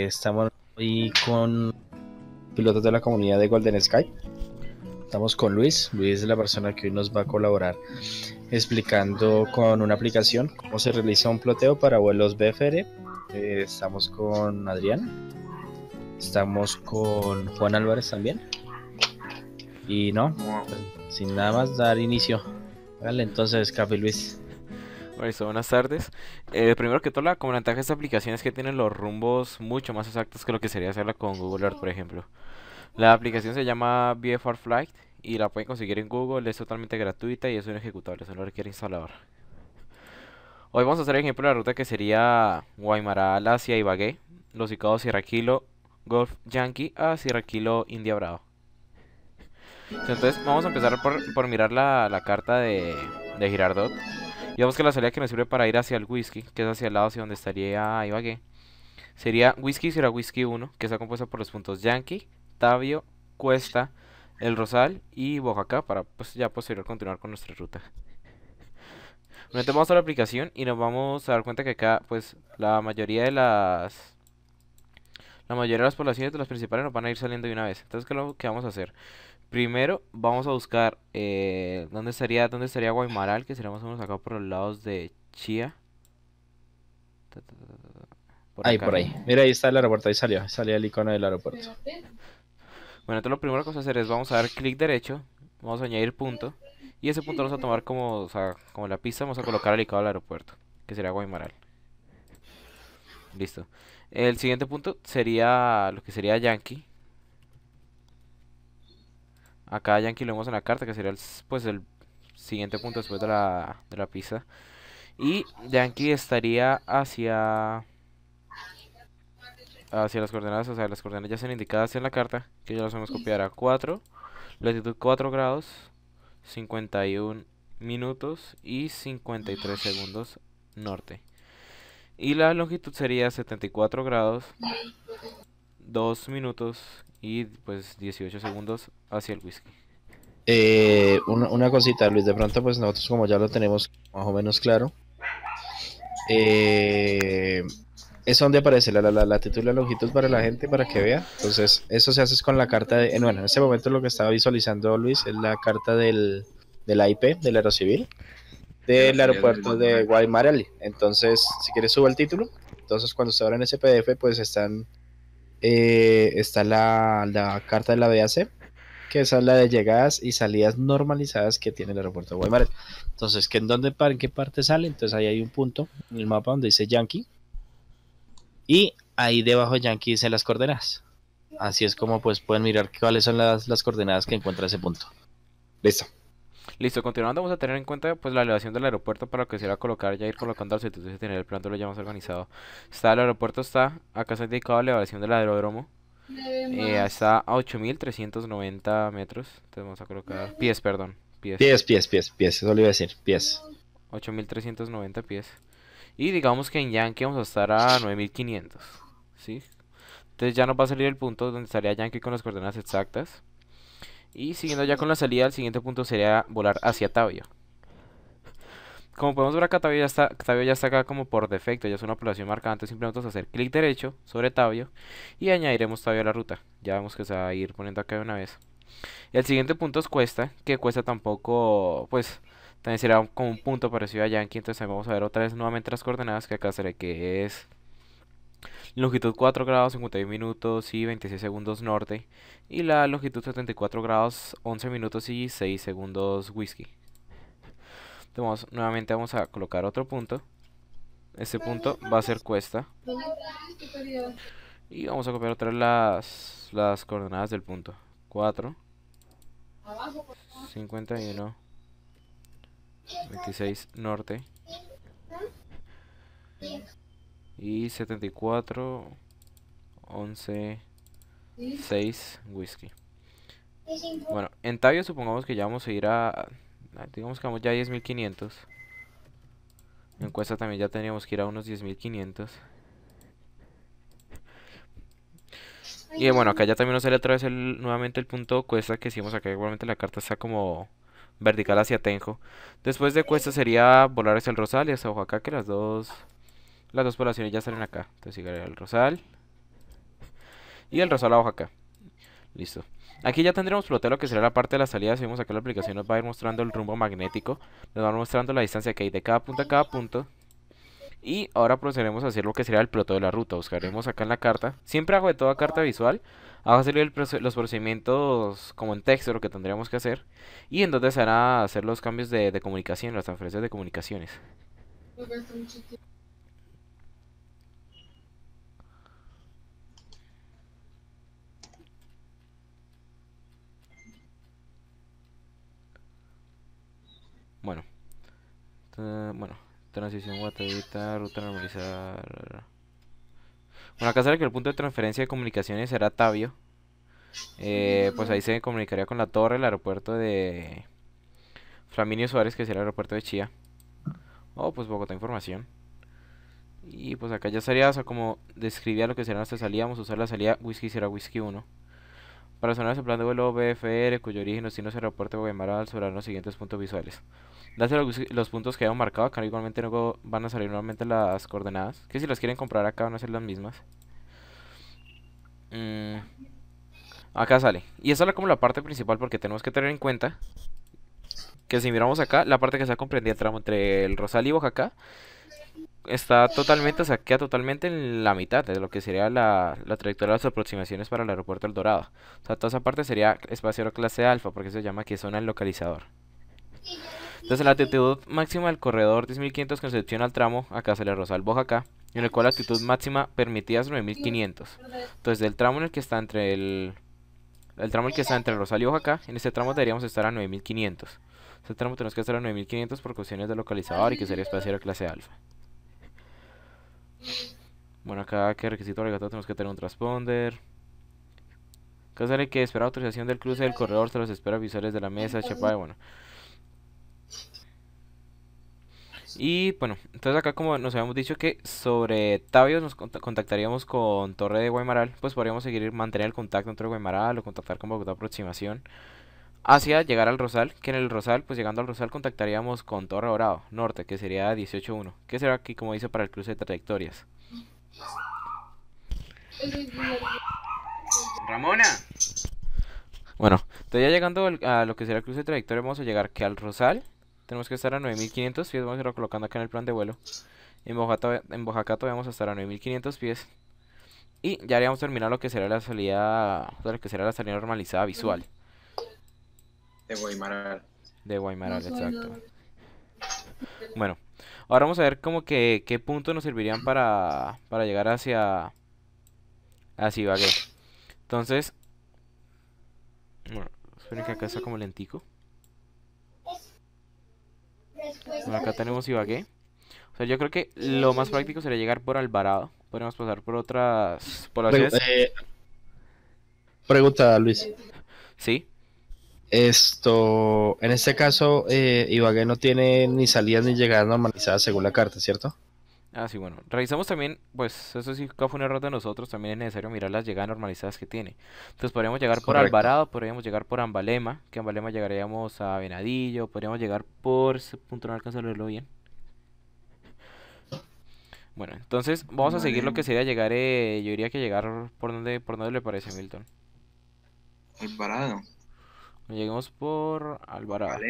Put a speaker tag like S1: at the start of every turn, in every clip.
S1: Estamos hoy con pilotos de la comunidad de Golden Sky. Estamos con Luis. Luis es la persona que hoy nos va a colaborar explicando con una aplicación cómo se realiza un ploteo para vuelos BFR. Eh, estamos con Adrián, Estamos con Juan Álvarez también. Y no, sin nada más dar inicio. Vale, entonces, Café Luis buenas
S2: tardes. Eh, primero que todo, la como ventaja de esta aplicación es que tiene los rumbos mucho más exactos que lo que sería hacerla con Google Earth, por ejemplo. La aplicación se llama VFR Flight y la pueden conseguir en Google, es totalmente gratuita y es un ejecutable, solo requiere instalador. Hoy vamos a hacer el ejemplo de la ruta que sería Guaymaral hacia Ibagué, los Icados Sierra Kilo, Golf Yankee a Sierra Kilo India Bravo. Entonces vamos a empezar por, mirar la, carta de, de Girardot. Digamos que la salida que nos sirve para ir hacia el whisky, que es hacia el lado hacia donde estaría ah, Ibagué, sería whisky, será whisky 1, que está compuesta por los puntos Yankee, Tabio, Cuesta, El Rosal y Oaxaca, para pues, ya posterior continuar con nuestra ruta. Nos metemos a la aplicación y nos vamos a dar cuenta que acá, pues, la mayoría de las... La mayoría de las poblaciones de las principales nos van a ir saliendo de una vez. Entonces, ¿qué es lo que vamos a hacer? Primero vamos a buscar eh, dónde estaría dónde Guaymaral, que sería más o menos acá por los lados de Chía.
S1: ahí, por ahí. Mira, ahí está el aeropuerto, ahí salió, salió el icono del aeropuerto. Bueno, entonces lo primero que vamos a hacer es vamos a dar clic derecho,
S2: vamos a añadir punto, y ese punto vamos a tomar como, como la pista, vamos a colocar al icono del aeropuerto, que sería Guaymaral. Listo. El siguiente punto sería lo que sería Yankee Acá Yankee lo vemos en la carta, que sería el, pues el siguiente punto después de la, de la pista. Y Yankee estaría hacia hacia las coordenadas, o sea, las coordenadas ya están indicadas en la carta, que ya las vamos a copiar a 4, latitud 4 grados, 51 minutos y 53 segundos norte. Y la longitud sería 74 grados, 2 minutos y pues 18 segundos hacia el whisky.
S1: Eh, una, cosita, Luis, de pronto pues nosotros como ya lo tenemos más o menos claro, eh, es donde aparece la, la, la y longitud para la gente para que vea. Entonces, eso se hace con la carta de, bueno, en ese momento lo que estaba visualizando Luis es la carta del, de IP, del Aerocivil, del aeropuerto de Guaymaraly. Entonces, si quieres suba el título. Entonces, cuando se en ese PDF, pues están eh, está la, carta de la BAC que es la de llegadas y salidas normalizadas que tiene el aeropuerto de Guaymares. Entonces, ¿que en, dónde, ¿en qué parte sale? Entonces ahí hay un punto en el mapa donde dice Yankee. Y ahí debajo de Yankee dice las coordenadas. Así es como pues pueden mirar cuáles son las, las coordenadas que encuentra ese punto. Listo.
S2: Listo, continuando vamos a tener en cuenta pues la elevación del aeropuerto para lo que se va a colocar, ya ir colocando al sitio entonces tener el plan lo ya hemos organizado. Está el aeropuerto, está, acá está indicado la elevación del aeródromo.
S3: Eh,
S2: está a 8390 metros. Entonces vamos a colocar pies, perdón. Pies, pies,
S1: pies, pies, pies eso lo iba a decir, pies.
S2: 8390 pies. Y digamos que en Yankee vamos a estar a 9500. ¿Sí? Entonces ya nos va a salir el punto donde estaría Yankee con las coordenadas exactas. Y siguiendo ya con la salida, el siguiente punto sería volar hacia Tabio Como podemos ver acá, Tavio ya, está, ya está acá como por defecto, ya es una población marcada. Antes simplemente vamos a hacer clic derecho sobre Tavio y añadiremos Tavio a la ruta. Ya vemos que se va a ir poniendo acá de una vez. El siguiente punto es Cuesta, que Cuesta tampoco, pues, también será como un punto parecido a Yankee. Entonces vamos a ver otra vez nuevamente las coordenadas, que acá será que es longitud 4 grados 51 minutos y 26 segundos norte y la longitud 74 grados 11 minutos y 6 segundos whisky. nuevamente vamos a colocar otro punto. Este punto va a ser cuesta. Y vamos a copiar otra las, las coordenadas del punto. 4, 51, 26 norte. Y 74, 11, 6 whisky. Bueno, en Tavio supongamos que ya vamos a ir a... Digamos que vamos ya a 10.500. En Cuesta también ya teníamos que ir a unos 10.500. Y bueno, acá ya también nos sale otra vez el, nuevamente el punto Cuesta que hicimos acá. Igualmente la carta está como vertical hacia Tenjo. Después de Cuesta sería volar hacia el Rosal y acá Oaxaca, que las dos las dos poblaciones ya salen acá. Entonces llegaré al Rosal. Y el Rosal abajo acá. Listo. Aquí ya tendremos flotado lo que será la parte de la salida. Si vemos acá la aplicación nos va a ir mostrando el rumbo magnético. Nos va a ir mostrando la distancia que hay de cada punto a cada punto. Y ahora procederemos a hacer lo que será el ploto de la ruta. Buscaremos acá en la carta. Siempre hago de toda carta visual. a salir los procedimientos como en texto, lo que tendríamos que hacer. Y en donde se hará hacer los cambios de, de comunicación, las transferencias de comunicaciones. Bueno. Bueno, transición guata, ruta normalizar. Bueno, acá sale que el punto de transferencia de comunicaciones será Tabio. Eh, pues ahí se comunicaría con la torre, el aeropuerto de Flaminio Suárez, que será el aeropuerto de Chía. Oh, pues Bogotá Información. Y pues acá ya sería, o sea, como describía lo que será nuestra salida, vamos a usar la salida whisky será whisky 1. Para sonar plan de vuelo BFR, cuyo origen o tiene el aeropuerto de al sobrar los siguientes puntos visuales. Date los, puntos que hemos marcado, acá igualmente luego van a salir nuevamente las coordenadas, que si las quieren comprar acá van a ser las mismas. Mm, acá sale. Y esa era como la parte principal porque tenemos que tener en cuenta que si miramos acá, la parte que se comprendido el tramo entre el Rosal y Oaxaca, está totalmente, o sea, queda totalmente en la mitad de lo que sería la, la trayectoria de las aproximaciones para el aeropuerto El Dorado. O sea, toda esa parte sería espacio clase alfa, porque se llama que zona el localizador. Entonces, la actitud máxima del corredor 10.500 Concepción al tramo acá se Rosal Rosal Bojacá, en el cual la actitud máxima permitida es 9.500. Entonces, del tramo en el que está entre el... El tramo el que está entre Rosal y Oaxaca, en este tramo deberíamos estar a 9500. Este tramo tenemos que estar a 9500 por cuestiones de localizador y que sería espacio clase alfa. Bueno, acá que requisito obligatorio tenemos que tener un transponder. Caso que espera autorización del cruce del corredor, se los espera visuales de la mesa, de bueno. Y bueno, entonces acá como nos habíamos dicho que sobre Tavios nos contactaríamos con Torre de Guaymaral, pues podríamos seguir mantener el contacto entre Guaymaral o contactar con Bogotá Aproximación hacia llegar al Rosal, que en el Rosal, pues llegando al Rosal contactaríamos con Torre Dorado, norte, que sería 18-1, que será aquí como dice para el cruce de trayectorias. Ramona. Bueno, todavía llegando a lo que será el cruce de trayectoria, vamos a llegar que al Rosal, tenemos que estar a 9500 pies, vamos a ir colocando acá en el plan de vuelo. En Bojacato en vamos a estar a 9500 pies. Y ya haríamos terminar lo que la salida, lo que será la salida normalizada visual.
S3: De Guaymaral.
S2: De Guaymaral, exacto. Bueno, ahora vamos a ver como que qué puntos nos servirían para, para llegar hacia, hacia Ibagué. Entonces, bueno, esperen que acá está como lentico. acá tenemos Ibagué. O sea, yo creo que lo más práctico sería llegar por Alvarado. Podemos pasar por otras
S4: eh,
S1: pregunta Luis. Sí. Esto, en este caso, eh, Ibagué no tiene ni salidas ni llegadas normalizadas según la carta, ¿cierto?
S2: Ah, sí, bueno. Revisamos también, pues eso sí fue un error de nosotros, también es necesario mirar las llegadas normalizadas que tiene. Entonces podríamos llegar por Alvarado, podríamos llegar por Ambalema, que Ambalema llegaríamos a Venadillo, podríamos llegar por... Ese punto no alcanza a leerlo bien. Bueno, entonces vamos a seguir lo que sería llegar, eh, yo diría que llegar por donde, por donde le parece Milton. Alvarado. Lleguemos por Alvarado.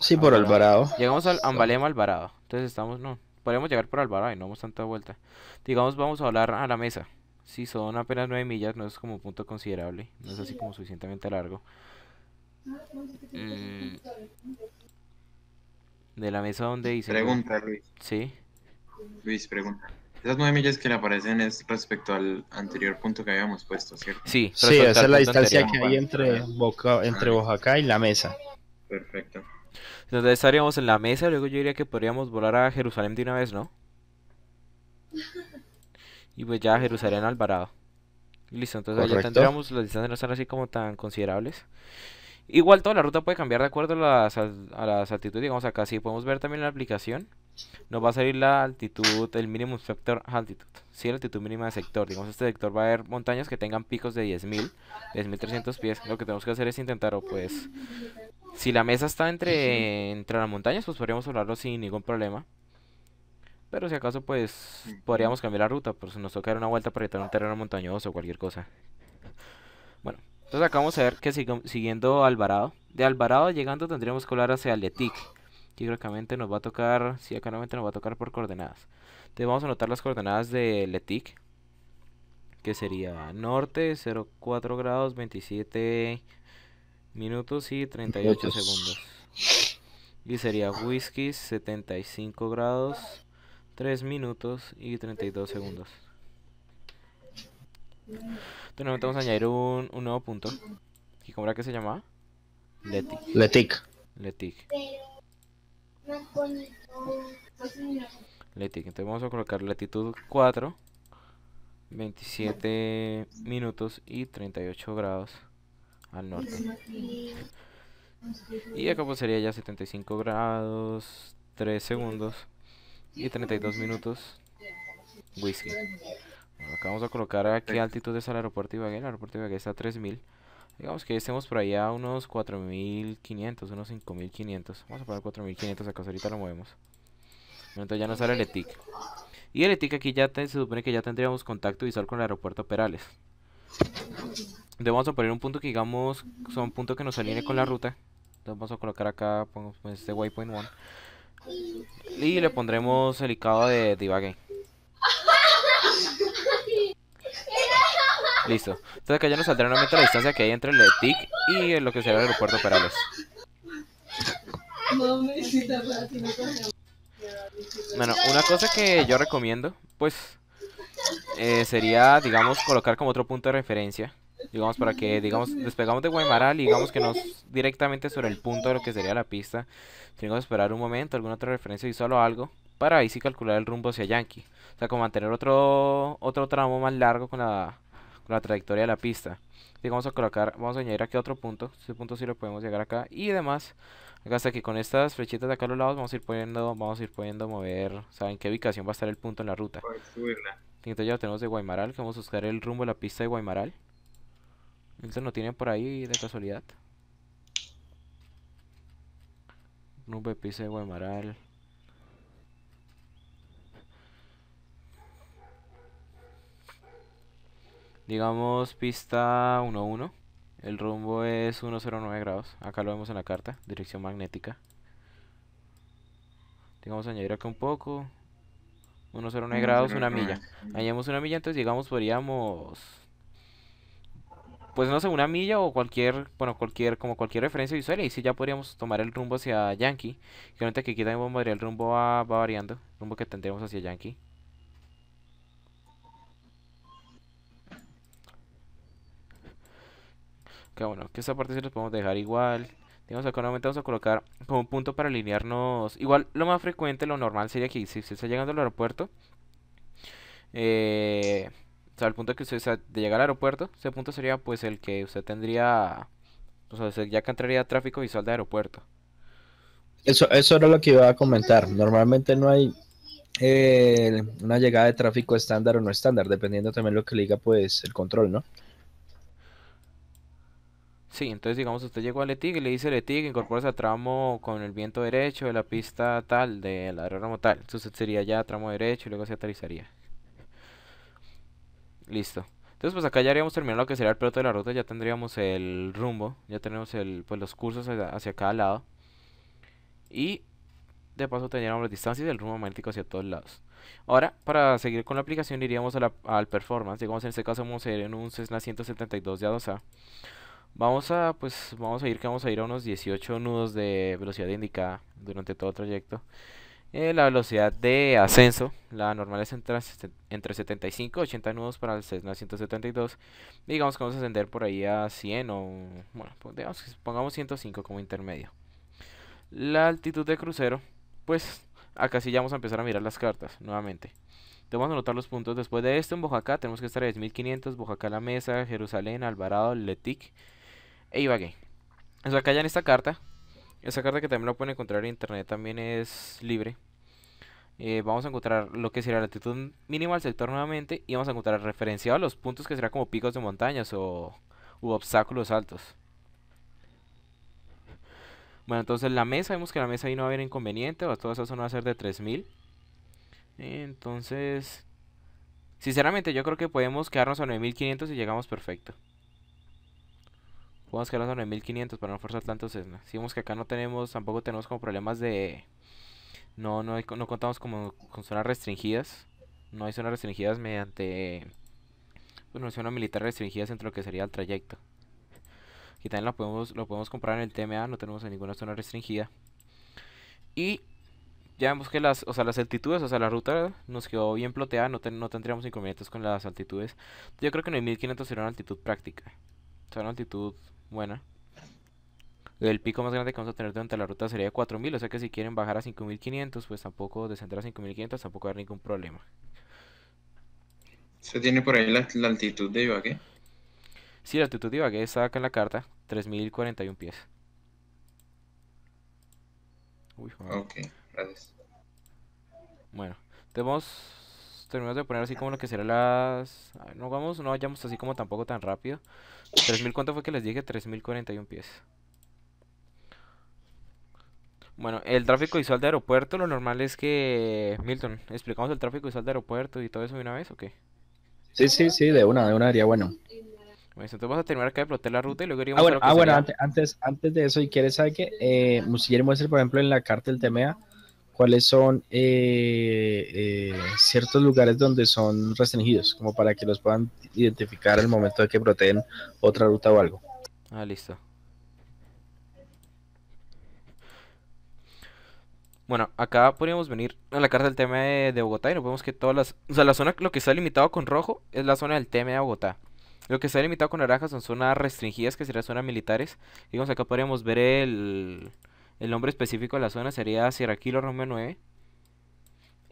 S1: Sí, por Alvarado. Llegamos al Ambalema Alvarado.
S2: Entonces estamos, no. Podemos llegar por Alvarado y no damos tanta vuelta. Digamos, vamos a hablar a la mesa. Si son apenas 9 millas, no es como un punto considerable. No es así como suficientemente largo.
S4: Mm.
S3: De la mesa donde
S2: dice. Pregunta, Luis.
S3: Sí. Luis, pregunta. Esas nueve millas que le aparecen es respecto al anterior punto que habíamos
S1: puesto, ¿cierto? Sí, esa es la distancia que hay entre, ah, Boca, entre ah, Oaxaca y la mesa.
S4: Perfecto.
S2: Entonces estaríamos en la mesa, luego yo diría que podríamos volar a Jerusalén de una vez, ¿no? Y pues ya a Jerusalén Alvarado. Listo, entonces ya tendríamos, las distancias no están así como tan considerables. Igual toda la ruta puede cambiar de acuerdo a las, altitudes, digamos acá sí podemos ver también la aplicación nos va a salir la altitud, el minimum sector altitude si La altitud mínima de sector. Digamos, este sector va a haber montañas que tengan picos de 10.000, 10.300 pies. Lo que tenemos que hacer es intentar, o pues, si la mesa está entre, entre las montañas, pues podríamos hablarlo sin ningún problema. Pero si acaso, pues, podríamos cambiar la ruta, por pues, si nos toca dar una vuelta para evitar un terreno montañoso o cualquier cosa. Bueno, entonces acá vamos a ver que siguiendo Alvarado. De Alvarado llegando tendríamos que hablar hacia Letic geográficamente nos va a tocar, sí, nuevamente nos va a tocar por coordenadas. Entonces vamos a anotar las coordenadas de Letic, que sería norte, 04 grados, 27 minutos y 38 segundos. Y sería whisky, 75 grados, 3 minutos y 32 segundos. Entonces vamos a añadir un, nuevo punto. ¿Y cómo era que se llamaba? Letic. Letic. Letic entonces vamos a colocar latitud 4, 27 minutos y 38 grados al norte. Y acá pues sería ya 75 grados, 3 segundos y 32 minutos whisky. acá vamos a colocar aquí qué altitud es el aeropuerto Ibagué. El aeropuerto Ibagué está a 3000. Digamos que estemos por allá a unos 4500, unos 5500. Vamos a poner 4500 acá, ahorita lo movemos. entonces ya nos sale el ETIC. Y el ETIC aquí ya se supone que ya tendríamos contacto visual con el aeropuerto Perales. Entonces vamos a poner un punto que digamos son punto que nos alinee con la ruta. Entonces vamos a colocar acá pongo pues, este waypoint 1. Y le pondremos el icado de divague.
S4: Listo.
S2: Entonces acá ya nos saldrá nuevamente la distancia que hay entre el TIC y lo que será el aeropuerto los Bueno, una cosa que yo recomiendo, pues, eh, sería, digamos, colocar como otro punto de referencia. Digamos, para que, digamos, despegamos de Guaymaral y digamos que nos directamente sobre el punto de lo que sería la pista. Tenemos que esperar un momento, alguna otra referencia Y solo algo para ahí sí calcular el rumbo hacia Yankee. O sea, como mantener otro, otro tramo más largo con la la trayectoria de la pista. y vamos a colocar, vamos a añadir aquí otro punto. Este punto sí lo podemos llegar acá. Y demás hasta que con estas flechitas de acá a los lados vamos a ir poniendo, vamos a ir poniendo mover, o en qué ubicación va a estar el punto en la ruta. Entonces ya lo tenemos de Guaymaral, que vamos a buscar el rumbo de la pista de Guaymaral. Entonces no tienen por ahí de casualidad. Rumbo de pista de Guaymaral. Digamos pista 11. El rumbo es 109 grados. Acá lo vemos en la carta. Dirección magnética. Digamos añadir acá un poco. 109 grados, una milla. Añadimos una milla, entonces digamos podríamos... Pues no sé, una milla o cualquier, bueno, cualquier, como cualquier referencia visual. Y si ya podríamos tomar el rumbo hacia Yankee. Que que aquí también el rumbo va, variando. rumbo que tendríamos hacia Yankee. que bueno, que esa parte sí nos podemos dejar igual. Digamos acá nuevamente vamos a colocar como un punto para alinearnos. Igual lo más frecuente, lo normal sería que si usted está llegando al aeropuerto, eh, o sea, el punto que usted de llegar al aeropuerto, ese punto sería pues el que usted tendría, o sea, ya que entraría tráfico visual de
S1: aeropuerto. Eso, eso era lo que iba a comentar. Normalmente no hay eh, una llegada de tráfico estándar o no estándar, dependiendo también lo que diga pues el control, ¿no?
S2: Sí, entonces digamos usted llegó a Letig y le dice Letig incorporarse a tramo con el viento derecho de la pista tal, de la aeródromo tal. Entonces sería ya tramo derecho y luego se aterrizaría. Listo. Entonces pues acá ya habíamos terminado lo que sería el piloto de la ruta, ya tendríamos el rumbo, ya tenemos pues, los cursos hacia, cada lado. Y de paso tendríamos las distancias y el rumbo magnético hacia todos lados. Ahora, para seguir con la aplicación iríamos al performance, digamos en este caso vamos a ir en un Cessna 172 de 2A. Vamos a, pues, vamos a ir que vamos a ir a unos 18 nudos de velocidad indicada durante todo el trayecto. Eh, la velocidad de ascenso, la normal es entre, entre 75 y 80 nudos para el Cessna 172. Digamos que vamos a ascender por ahí a 100 o, bueno, pues, digamos, pongamos 105 como intermedio. La altitud de crucero, pues acá sí ya vamos a empezar a mirar las cartas nuevamente. Vamos a anotar los puntos. Después de esto en Bojaca tenemos que estar a 10.500, Bojacá La Mesa, Jerusalén, Alvarado, Letic e Ibagué. O sea, acá ya en esta carta, Esa carta que también la pueden encontrar en internet, también es libre. Eh, vamos a encontrar lo que será la altitud mínima del sector nuevamente y vamos a encontrar referenciado a los puntos que serán como picos de montañas o obstáculos altos. Bueno, entonces la mesa, vemos que la mesa ahí no va a haber inconveniente, toda esa zona va a ser de 3000. Entonces, sinceramente yo creo que podemos quedarnos a 9500 y llegamos perfecto. Podemos que en 1500 para no forzar tanto Cessna. Si vemos que acá no tenemos, tampoco tenemos como problemas de... No, no, contamos como con zonas restringidas. No hay zonas restringidas mediante... Pues no hay zonas militares restringidas entre lo que sería el trayecto. Y también lo podemos, lo podemos comprar en el TMA, no tenemos en ninguna zona restringida. Y ya vemos que las, o sea, las altitudes, o sea, la ruta nos quedó bien ploteada, no, no tendríamos inconvenientes con las altitudes. Yo creo que 9500 sería una altitud práctica. O sea, una altitud bueno, El pico más grande que vamos a tener durante la ruta sería de 4000, o sea que si quieren bajar a 5500, pues tampoco descender a 5500, tampoco va a haber ningún problema.
S3: ¿Se tiene por ahí la, altitud de Ibagué?
S2: Sí, la altitud de Ibagué está acá en la carta, 3041 pies. Uy, joder. Ok, gracias. Bueno, tenemos terminamos de poner así como lo que será las no vamos no vayamos así como tampoco tan rápido 3000, ¿cuánto fue que les dije? 3041 pies. Bueno, el tráfico visual de aeropuerto, lo normal es que. Milton, ¿explicamos el tráfico visual de aeropuerto y todo eso de una vez o qué?
S1: Sí, sí, sí, de una, de una área, bueno.
S2: Entonces vamos a terminar acá de plotear la ruta y luego ah, iríamos a lo Ah, bueno,
S1: antes, antes, de eso, y quieres saber que eh, si quieres por ejemplo, en la carta del TMA, cuáles son eh, eh, ciertos lugares donde son restringidos, como para que los puedan identificar el momento de que protegen otra ruta o algo. Ah, listo.
S2: Bueno, acá podríamos venir a la carta del tema de, Bogotá y nos vemos que todas las... O sea, la zona, lo que está limitado con rojo es la zona del tema de Bogotá. Lo que está limitado con naranja son zonas restringidas, que serían zonas militares. Digamos, acá podríamos ver el... El nombre específico de la zona sería Sierra Kilo Romeo 9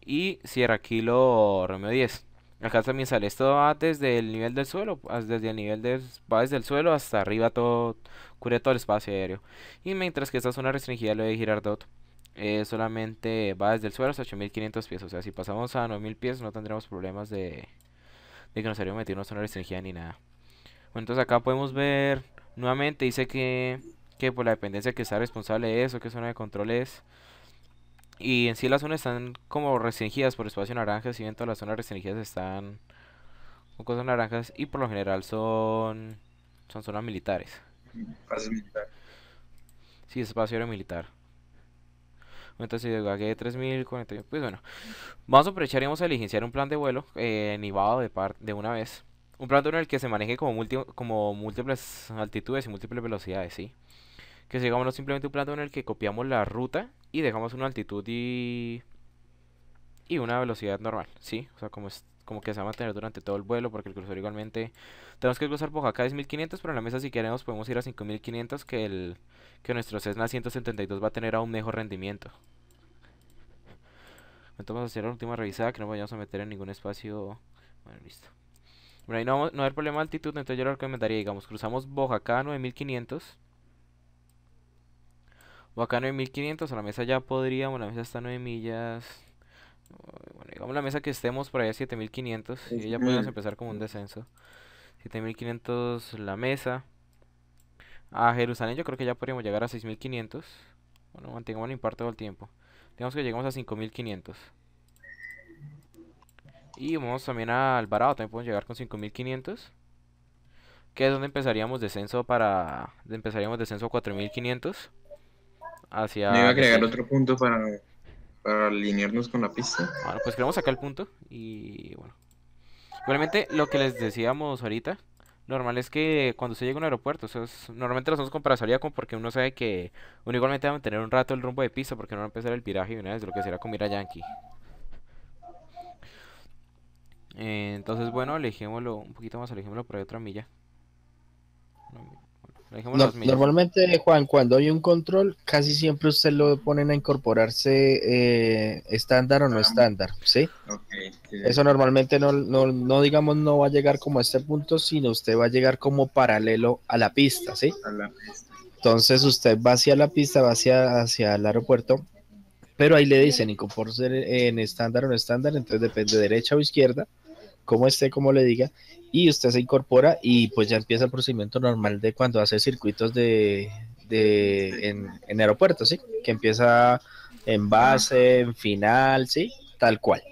S2: y Sierra Kilo Romeo 10. Acá también sale esto va desde el nivel del suelo, desde el nivel de va desde el suelo hasta arriba todo, cubre todo el espacio aéreo. Y mientras que esta zona restringida lo de Girardot eh, solamente va desde el suelo hasta 8500 pies. O sea, si pasamos a 9000 pies no tendremos problemas de, de que nos metido meter una zona restringida ni nada. Bueno, entonces acá podemos ver nuevamente, dice que que por la dependencia que está responsable de eso, qué zona de control es. Y en sí las zonas están como restringidas por espacio naranja, si bien todas las zonas restringidas están con cosas naranjas y por lo general son son zonas militares.
S4: Espacio militar.
S2: Sí, espacio era militar. Entonces de 3041. Pues bueno, vamos a aprovechar y vamos a diligenciar un plan de vuelo eh, nivado de, par de una vez. Un plan de vuelo en el que se maneje como, como múltiples altitudes y múltiples velocidades, ¿sí? que sigamos simplemente un plano en el que copiamos la ruta y dejamos una altitud y, y una velocidad normal, ¿sí? O sea, como, es, como que se va a mantener durante todo el vuelo, porque el crucero igualmente... Tenemos que cruzar Bojaca a 10.500, pero en la mesa si queremos podemos ir a 5.500, que, el, que nuestro Cessna 172 va a tener aún mejor rendimiento. Entonces vamos a hacer la última revisada, que no vayamos a meter en ningún espacio... Bueno, listo. Bueno, ahí no, no va problema de altitud, entonces yo lo recomendaría, digamos, cruzamos Bojaca a 9500 acá 9500, a la mesa ya podríamos, la mesa está a 9 millas. Bueno, digamos la mesa que estemos por allá 7500 y ya este, podemos mm. empezar con un descenso. 7500 la mesa. A Jerusalén yo creo que ya podríamos llegar a 6500. Bueno, mantengamos el imparto todo el tiempo. Digamos que llegamos a 5500. Y vamos también a Alvarado, también podemos llegar con 5500. Que es donde empezaríamos descenso para... Empezaríamos descenso a 4500 hacia... Me iba a agregar otro
S3: punto para, alinearnos con la pista. Bueno, pues queremos
S2: acá el punto y bueno. Igualmente, lo que les decíamos ahorita, normal es que cuando se llega a un aeropuerto, normalmente lo hacemos con porque uno sabe que uno igualmente va a mantener un rato el rumbo de pista porque no va a empezar el viraje y una vez lo que será comida yankee. Eh, entonces, bueno, alejémoslo un poquito más, alejémoslo por ahí otra milla normalmente,
S1: Juan, cuando hay un control, casi siempre usted lo ponen a incorporarse eh, estándar o no ah. estándar, ¿sí? Eso normalmente no, no, digamos, no va a llegar como a este punto, sino usted va a llegar como paralelo a la pista, ¿sí? Entonces usted va hacia la pista, va hacia, hacia el aeropuerto, pero ahí le dicen incorporarse en estándar o no estándar, entonces depende derecha o izquierda, como esté, como le diga, y usted se incorpora y pues ya empieza el procedimiento normal de cuando hace circuitos de, en, aeropuertos, ¿sí? Que empieza en base, en final, ¿sí? Tal cual.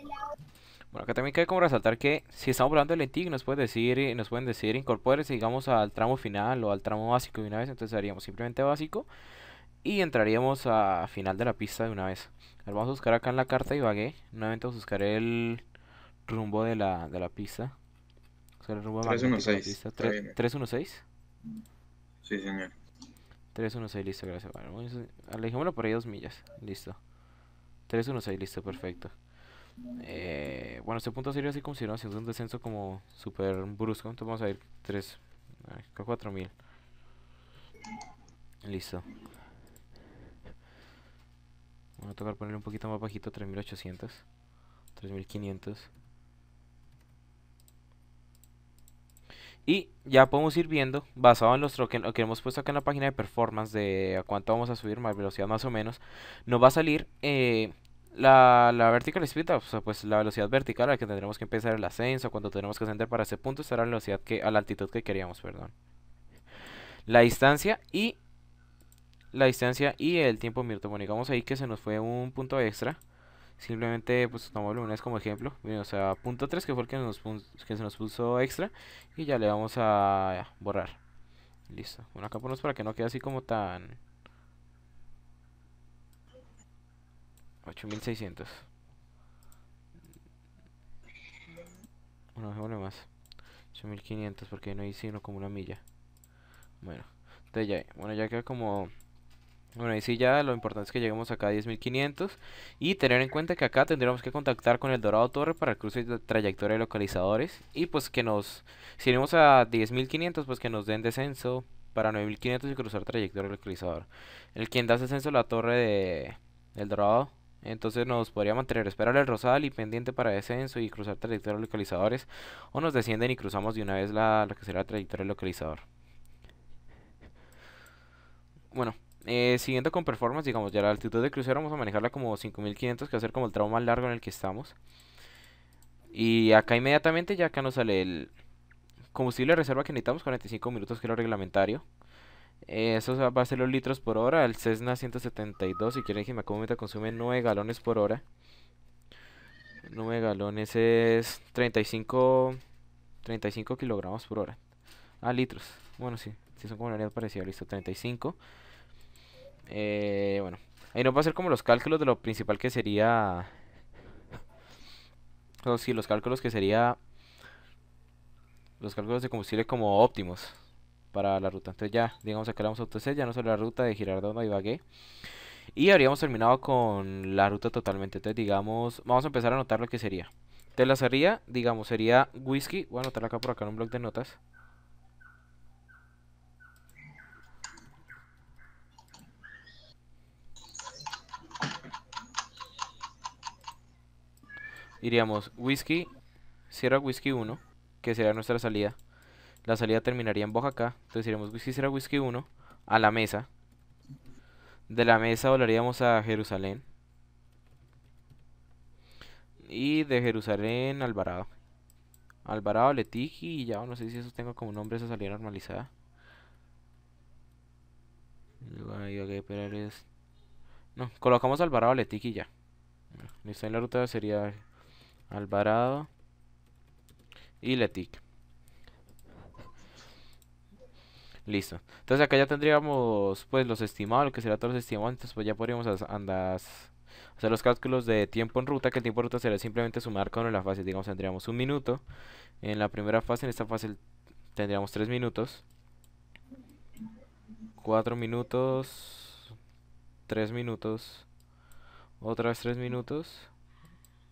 S2: Bueno, acá también cabe como resaltar que si estamos hablando del ETIC nos pueden decir, eh, nos pueden decir incorpórese, digamos, al tramo final o al tramo básico de una vez, entonces haríamos simplemente básico y entraríamos a final de la pista de una vez. Ahora vamos a buscar acá en la carta y bagué. nuevamente vamos a buscar el rumbo de la, de la pista. 316. 316. Sí, señor. 316, listo, gracias. Bueno, por ahí dos millas. Listo. 316, listo, perfecto. Eh, bueno, este punto sería así como si no un descenso como súper brusco. Entonces vamos a ir 3, 4000. Listo. vamos a tocar ponerle un poquito más bajito, 3800, 3500. Y ya podemos ir viendo, basado en los que, lo que hemos puesto acá en la página de performance, de a cuánto vamos a subir, más velocidad más o menos, nos va a salir eh, la, vertical speed, o sea, pues la velocidad vertical a la que tendremos que empezar el ascenso, cuando tenemos que ascender para ese punto, estará la velocidad que, a la altitud que queríamos, perdón. La distancia y la distancia y el tiempo mirto. Bueno, digamos ahí que se nos fue un punto extra. Simplemente pues tomamos una lunes como ejemplo. o sea, punto 3 que fue el que, nos que se nos puso extra. Y ya le vamos a borrar. Listo. Bueno, acá ponemos para que no quede así como tan... 8600. Bueno, dejémosle más. 8500 porque no hice sino como una milla. Bueno, entonces ya, bueno, ya queda como bueno, ahí sí ya lo importante es que lleguemos acá a 10.500 y tener en cuenta que acá tendremos que contactar con el Dorado Torre para cruzar de trayectoria de localizadores y pues que nos, si iremos a 10.500 pues que nos den descenso para 9.500 y cruzar trayectoria de localizador. El quien da descenso a la torre de el Dorado, entonces nos podría mantener esperar el Rosal y pendiente para descenso y cruzar trayectoria de localizadores o nos descienden y cruzamos de una vez la, lo que será la trayectoria de localizador. Bueno, eh, siguiendo con performance, digamos, ya la altitud de crucero vamos a manejarla como 5500, que va a ser como el tramo más largo en el que estamos. Y acá inmediatamente ya acá nos sale el combustible de reserva que necesitamos, 45 minutos que es lo reglamentario. Eh, eso va a ser los litros por hora, el Cessna 172, si quieren que me comenta, consume 9 galones por hora. 9 galones es 35, 35 kilogramos por hora. Ah, litros. Bueno, sí, sí son como una unidad parecida, listo, 35. Eh, bueno, ahí nos va a hacer como los cálculos de lo principal que sería... O sí, los cálculos que sería... Los cálculos de combustible como óptimos para la ruta. Entonces ya, digamos, acá le damos a autoset, ya no solo la ruta de Girardot y Ibagué. Y habríamos terminado con la ruta totalmente. Entonces, digamos, vamos a empezar a anotar lo que sería. te la sería, digamos, sería whisky. Voy a anotar acá por acá en un blog de notas. iríamos whisky, Sierra Whisky 1, que sería nuestra salida. La salida terminaría en acá, entonces iríamos whisky, Sierra Whisky 1 a la mesa. De la mesa volaríamos a Jerusalén. Y de Jerusalén, Alvarado. Alvarado, Letiqui y ya, no sé si eso tengo como nombre esa salida normalizada. No, colocamos Alvarado, Letiqui y ya. Listo, en la ruta sería Alvarado y Letic. Listo. Entonces acá ya tendríamos pues los estimados, lo que será todos los estimados. Entonces pues ya podríamos andar hacer los cálculos de tiempo en ruta, que el tiempo en ruta será simplemente sumar con la fase Digamos tendríamos un minuto. En la primera fase, en esta fase tendríamos tres minutos. Cuatro minutos. Tres minutos. Otras tres minutos.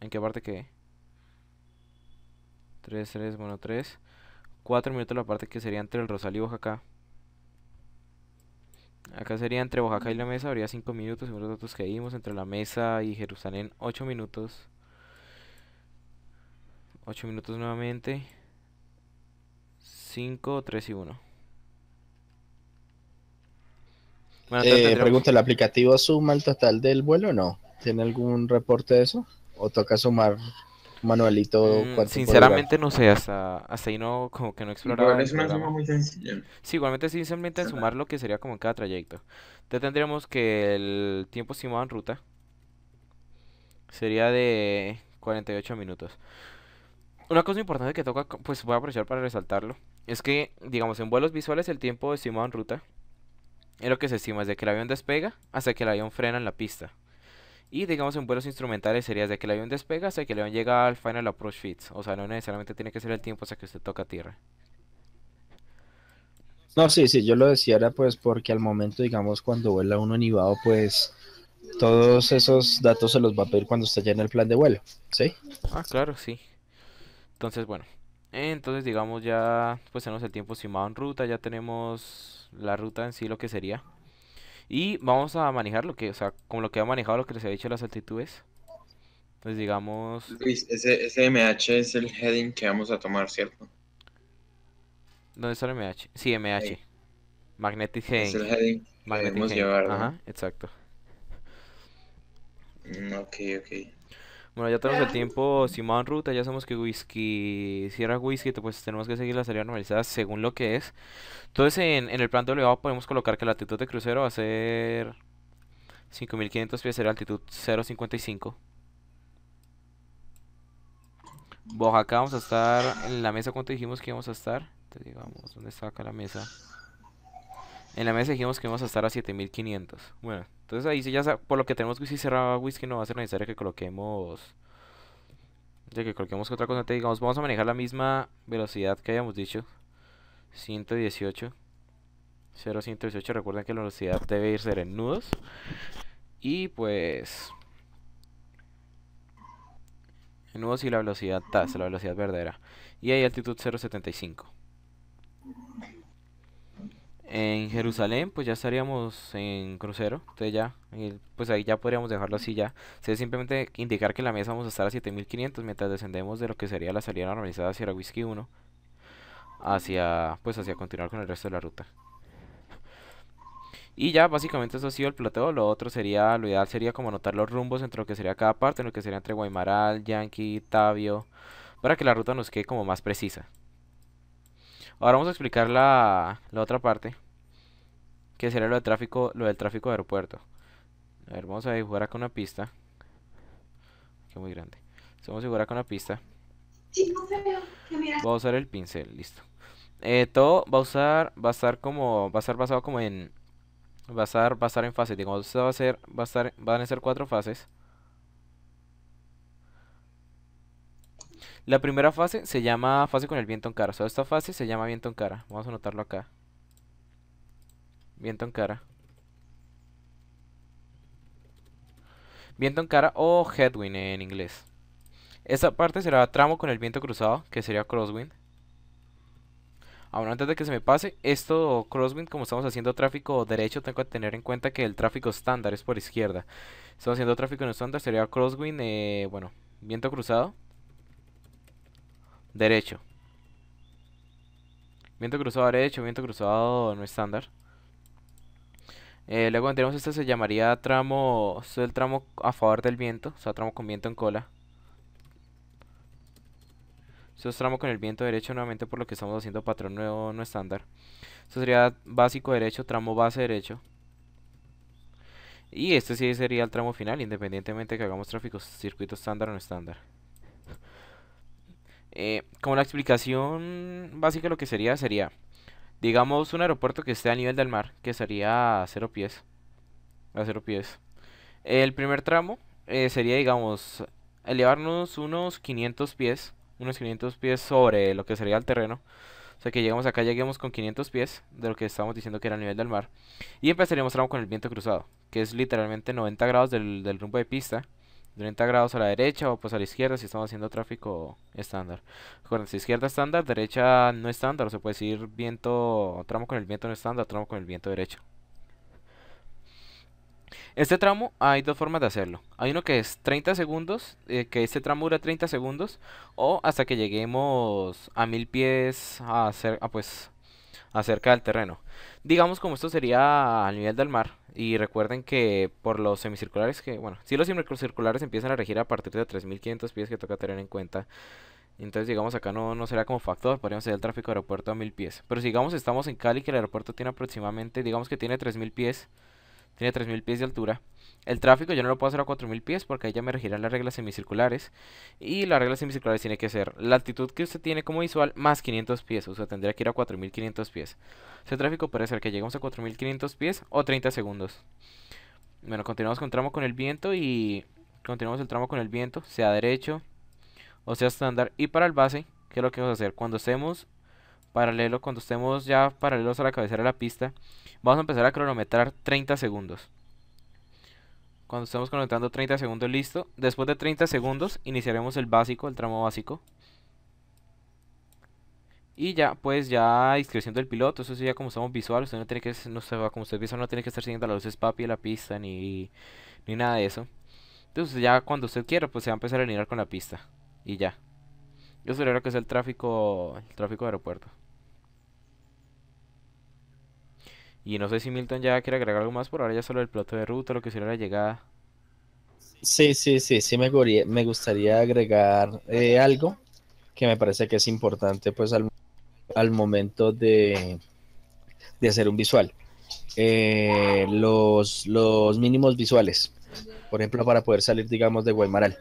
S2: ¿En qué parte qué? 3, 3, bueno, 3. 4 minutos la parte que sería entre el Rosal y Oaxaca. Acá sería entre Oaxaca y la mesa, habría 5 minutos, según los datos que vimos. Entre la mesa y Jerusalén, 8 minutos. 8 minutos nuevamente. 5, 3 y
S1: 1.
S4: eh, pregunta,
S1: ¿el aplicativo suma el total del vuelo o no? ¿Tiene algún reporte de eso? ¿O toca sumar manualito. Mm, sinceramente no sé,
S2: hasta, hasta ahí no, como que no exploraba. es una muy sencilla. Sí, igualmente simplemente sumar lo que sería como en cada trayecto. Entonces tendríamos que el tiempo estimado en ruta sería de 48 minutos. Una cosa importante que toca, pues voy a aprovechar para resaltarlo, es que, digamos, en vuelos visuales el tiempo estimado en ruta es lo que se estima desde que el avión despega hasta que el avión frena en la pista. Y digamos en vuelos instrumentales sería desde que el avión despega hasta que el avión llega al final approach fits. O sea, no necesariamente tiene que ser el tiempo hasta que usted toca tierra.
S1: No, sí, sí, yo lo decía era pues porque al momento, digamos, cuando vuela uno en pues todos esos datos se los va a pedir cuando esté ya en el plan de vuelo, ¿sí?
S4: Ah,
S2: claro, sí. Entonces, bueno, entonces digamos ya, pues tenemos el tiempo estimado en ruta, ya tenemos la ruta en sí, lo que sería. Y vamos a manejar lo que, o sea, con lo que ha manejado lo que les he dicho las altitudes. Pues digamos. Luis,
S3: ese, ese MH es el heading que vamos a tomar, ¿cierto?
S2: ¿Dónde está el MH? Sí, MH. Magnetic Heading. Es el heading Ajá,
S3: exacto. Mm, ok, ok.
S2: Bueno, ya tenemos el tiempo Simón ruta, ya sabemos que whisky, era Whisky, pues tenemos que seguir la salida normalizada según lo que es. Entonces en, en el plan elevado podemos colocar que la altitud de crucero va a ser 5500 pies, será altitud 0.55. Boja, acá vamos a estar en la mesa cuánto dijimos que íbamos a estar. digamos, ¿dónde está acá la mesa? En la mesa dijimos que íbamos a estar a 7500. Bueno, entonces ahí sí ya por lo que tenemos que si cerraba whisky no va a ser necesario que coloquemos ya que coloquemos otra cosa. digamos, vamos a manejar la misma velocidad que habíamos dicho. 118. 0, 118. Recuerden que la velocidad debe ser en nudos. Y pues... En nudos y la velocidad TAS, la velocidad verdadera. Y hay altitud 0.75. En Jerusalén, pues ya estaríamos en crucero. Entonces ya, pues ahí ya podríamos dejarlo así ya. Sería simplemente indicar que la mesa vamos a estar a 7500 mientras descendemos de lo que sería la salida normalizada hacia la Whisky 1. Hacia, pues hacia continuar con el resto de la ruta. Y ya, básicamente eso ha sido el plateo. Lo otro sería, lo ideal sería como anotar los rumbos entre lo que sería cada parte, lo que sería entre Guaymaral, Yankee, Tabio, para que la ruta nos quede como más precisa. Ahora vamos a explicar la, otra parte. Que será lo, tráfico, lo del tráfico de aeropuerto. A ver, vamos a dibujar acá una pista. Que muy grande. vamos a dibujar acá una pista. Voy a usar el pincel, listo. Eh, todo va a usar, va a estar como, va a estar basado como en, va a estar, va a en fases. va a ser, va a estar, van a ser cuatro fases. La primera fase se llama fase con el viento en cara. O sea, esta fase se llama viento en cara. Vamos a anotarlo acá. Viento en cara. Viento en cara o headwind en inglés. Esta parte será tramo con el viento cruzado, que sería crosswind. Ahora antes de que se me pase, esto crosswind, como estamos haciendo tráfico derecho, tengo que tener en cuenta que el tráfico estándar es por izquierda. Estamos haciendo tráfico en estándar, sería crosswind, eh, bueno, viento cruzado. Derecho. Viento cruzado derecho, viento cruzado no estándar. Eh, luego tenemos este, se llamaría tramo, el tramo a favor del viento, o sea, tramo con viento en cola. Esto es tramo con el viento derecho nuevamente por lo que estamos haciendo patrón nuevo no estándar. Esto sería básico derecho, tramo base derecho. Y este sí sería el tramo final, independientemente de que hagamos tráfico circuito estándar o no estándar. Eh, como la explicación básica lo que sería, sería, digamos, un aeropuerto que esté a nivel del mar, que sería a cero pies. A cero pies. El primer tramo eh, sería, digamos, elevarnos unos 500 pies, unos 500 pies sobre lo que sería el terreno. O sea que llegamos acá, lleguemos con 500 pies de lo que estábamos diciendo que era a nivel del mar. Y empezaríamos tramo con el viento cruzado, que es literalmente 90 grados del, del rumbo de pista. 30 grados a la derecha o pues a la izquierda si estamos haciendo tráfico estándar. Acuérdense, izquierda estándar, derecha no estándar. O se puede ir viento, tramo con el viento no estándar, tramo con el viento derecho. Este tramo hay dos formas de hacerlo. Hay uno que es 30 segundos, eh, que este tramo dura 30 segundos, o hasta que lleguemos a mil pies a hacer, a pues acerca del terreno. Digamos como esto sería al nivel del mar. Y recuerden que por los semicirculares que, bueno, si los semicirculares empiezan a regir a partir de 3500 pies que toca tener en cuenta. Entonces, digamos, acá no, no será como factor, podríamos ser el tráfico aeropuerto a 1000 pies. Pero si digamos estamos en Cali, que el aeropuerto tiene aproximadamente, digamos que tiene 3000 pies tiene 3000 pies de altura. El tráfico yo no lo puedo hacer a 4000 pies porque ahí ya me regirán las reglas semicirculares. Y las reglas semicirculares tiene que ser la altitud que usted tiene como visual más 500 pies. O sea, tendría que ir a 4500 pies. Ese tráfico puede ser que lleguemos a 4500 pies o 30 segundos. Bueno, continuamos con el tramo con el viento y continuamos el tramo con el viento, sea derecho o sea estándar. Y para el base, ¿qué es lo que vamos a hacer? Cuando hacemos paralelo, cuando estemos ya paralelos a la cabecera de la pista, vamos a empezar a cronometrar 30 segundos. Cuando estemos cronometrando 30 segundos, listo. Después de 30 segundos, iniciaremos el básico, el tramo básico. Y ya, pues ya inscripción del piloto, eso sí ya como estamos visuales usted no tiene que, no se va, como usted no tiene que estar siguiendo las luces papi de la pista ni, nada de eso. Entonces ya cuando usted quiera, pues se va a empezar a alinear con la pista. Y ya. Yo lo que es el tráfico, el tráfico de aeropuerto. Y no sé si Milton ya quiere agregar algo más, por ahora ya solo el plato de ruta, lo que hicieron la
S1: llegada. Sí, sí, sí, sí, me, me gustaría agregar eh, algo que me parece que es importante pues al, momento de, hacer un visual. Eh, los, mínimos visuales, por ejemplo, para poder salir, digamos, de Guaymaral,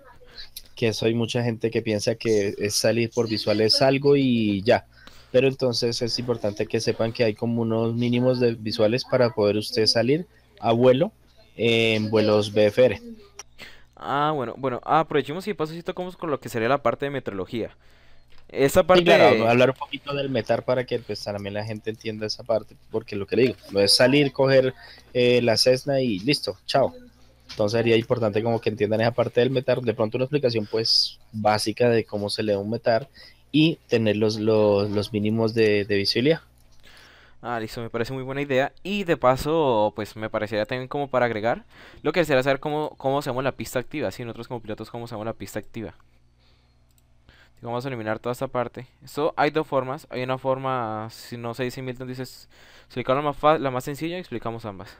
S1: que eso hay mucha gente que piensa que es salir por visual es algo y ya, pero entonces es importante que sepan que hay como unos mínimos de visuales para poder usted salir a vuelo en vuelos BFR.
S2: Ah, bueno, bueno, aprovechemos y paso tocamos con lo que sería la parte de
S1: metrología. Esa parte. hablar un poquito del metar para que pues, también la gente entienda esa parte, porque lo que le digo, no es salir, coger eh, la Cessna y listo, chao. Entonces sería importante como que entiendan esa parte del metar, de pronto una explicación pues básica de cómo se lee un metar y tener los, los, mínimos de, de visibilidad.
S2: Ah, listo, me parece muy buena idea. Y de paso, pues me parecería también como para agregar lo que sería saber cómo, cómo hacemos la pista activa. Si nosotros como pilotos, cómo hacemos la pista activa. vamos a eliminar toda esta parte. Esto hay dos formas. Hay una forma, si no se dice Milton, dices, explicamos la más, la más sencilla y explicamos ambas.